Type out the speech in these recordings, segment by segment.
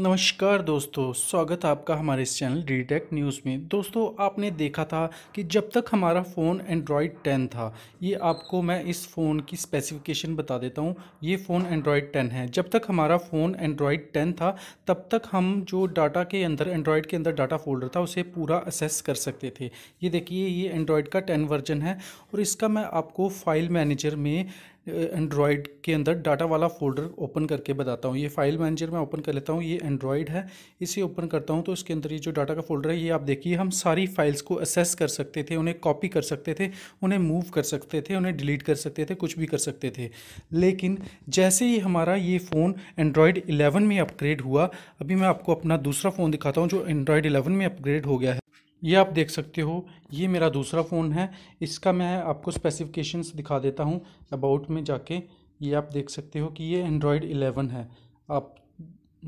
नमस्कार दोस्तों स्वागत आपका हमारे इस चैनल डी टेक न्यूज़ में दोस्तों आपने देखा था कि जब तक हमारा फ़ोन एंड्रॉयड 10 था ये आपको मैं इस फ़ोन की स्पेसिफिकेशन बता देता हूँ ये फ़ोन एंड्रॉयड 10 है जब तक हमारा फ़ोन एंड्रॉयड 10 था तब तक हम जो डाटा के अंदर एंड्रॉयड के अंदर डाटा फोल्डर था उसे पूरा असेस कर सकते थे ये देखिए ये एंड्रॉयड का टेन वर्जन है और इसका मैं आपको फाइल मैनेजर में एंड्रॉयड के अंदर डाटा वाला फोल्डर ओपन करके बताता हूँ ये फाइल मैनेजर में ओपन कर लेता हूँ ये एंड्रॉयड है इसे ओपन करता हूँ तो इसके अंदर ये जो डाटा का फोल्डर है ये आप देखिए हम सारी फाइल्स को असेस कर सकते थे उन्हें कॉपी कर सकते थे उन्हें मूव कर सकते थे उन्हें डिलीट कर सकते थे कुछ भी कर सकते थे लेकिन जैसे ही हमारा ये फ़ोन एंड्रॉयड इलेवन में अपग्रेड हुआ अभी मैं आपको अपना दूसरा फ़ोन दिखाता हूँ जो एंड्रॉयड इलेवन में अपग्रेड हो गया है ये आप देख सकते हो ये मेरा दूसरा फ़ोन है इसका मैं आपको स्पेसिफिकेशंस दिखा देता हूँ अबाउट में जाके ये आप देख सकते हो कि ये एंड्रॉयड 11 है आप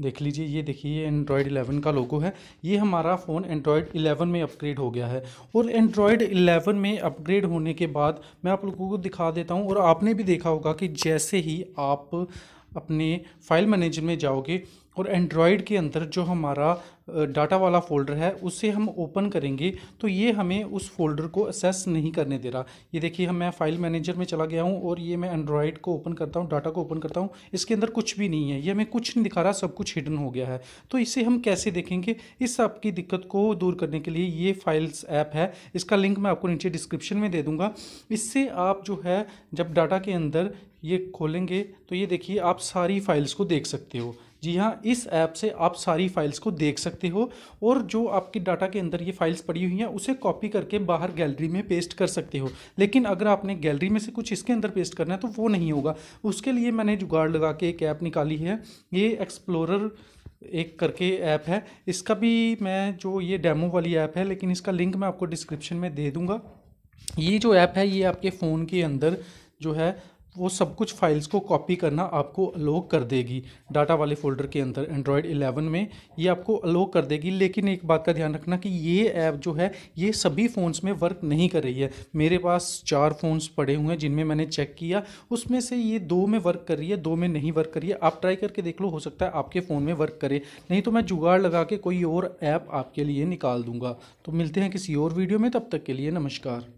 देख लीजिए ये देखिए ये एंड्रॉयड 11 का लोगो है ये हमारा फ़ोन एंड्रॉयड इलेवन में अपग्रेड हो गया है और एंड्रॉयड इलेवन में अपग्रेड होने के बाद मैं आप लोगों को दिखा देता हूँ और आपने भी देखा होगा कि जैसे ही आप अपने फाइल मैनेजर में जाओगे और एंड्रॉयड के अंदर जो हमारा डाटा वाला फ़ोल्डर है उसे हम ओपन करेंगे तो ये हमें उस फोल्डर को एक्सेस नहीं करने दे रहा ये देखिए हम मैं फाइल मैनेजर में चला गया हूँ और ये मैं एंड्रॉयड को ओपन करता हूँ डाटा को ओपन करता हूँ इसके अंदर कुछ भी नहीं है ये हमें कुछ नहीं दिखा रहा सब कुछ हिडन हो गया है तो इसे हम कैसे देखेंगे इस आपकी दिक्कत को दूर करने के लिए ये फाइल्स ऐप है इसका लिंक मैं आपको नीचे डिस्क्रिप्शन में दे दूँगा इससे आप जो है जब डाटा के अंदर ये खोलेंगे तो ये देखिए आप सारी फाइल्स को देख सकते हो जी हाँ इस ऐप से आप सारी फाइल्स को देख सकते हो और जो आपके डाटा के अंदर ये फाइल्स पड़ी हुई हैं उसे कॉपी करके बाहर गैलरी में पेस्ट कर सकते हो लेकिन अगर आपने गैलरी में से कुछ इसके अंदर पेस्ट करना है तो वो नहीं होगा उसके लिए मैंने जुगाड़ लगा के एक ऐप निकाली है ये एक्सप्लोरर एक करके ऐप है इसका भी मैं जो ये डेमो वाली ऐप है लेकिन इसका लिंक मैं आपको डिस्क्रिप्शन में दे दूँगा ये जो ऐप है ये आपके फ़ोन के अंदर जो है वो सब कुछ फाइल्स को कॉपी करना आपको अलो कर देगी डाटा वाले फोल्डर के अंदर एंड्रॉयड 11 में ये आपको अलो कर देगी लेकिन एक बात का ध्यान रखना कि ये ऐप जो है ये सभी फ़ोन्स में वर्क नहीं कर रही है मेरे पास चार फ़ोन्स पड़े हुए हैं जिनमें मैंने चेक किया उसमें से ये दो में वर्क कर रही है दो में नहीं वर्क कर रही है आप ट्राई करके देख लो हो सकता है आपके फ़ोन में वर्क करे नहीं तो मैं जुगाड़ लगा के कोई और ऐप आपके लिए निकाल दूंगा तो मिलते हैं किसी और वीडियो में तब तक के लिए नमस्कार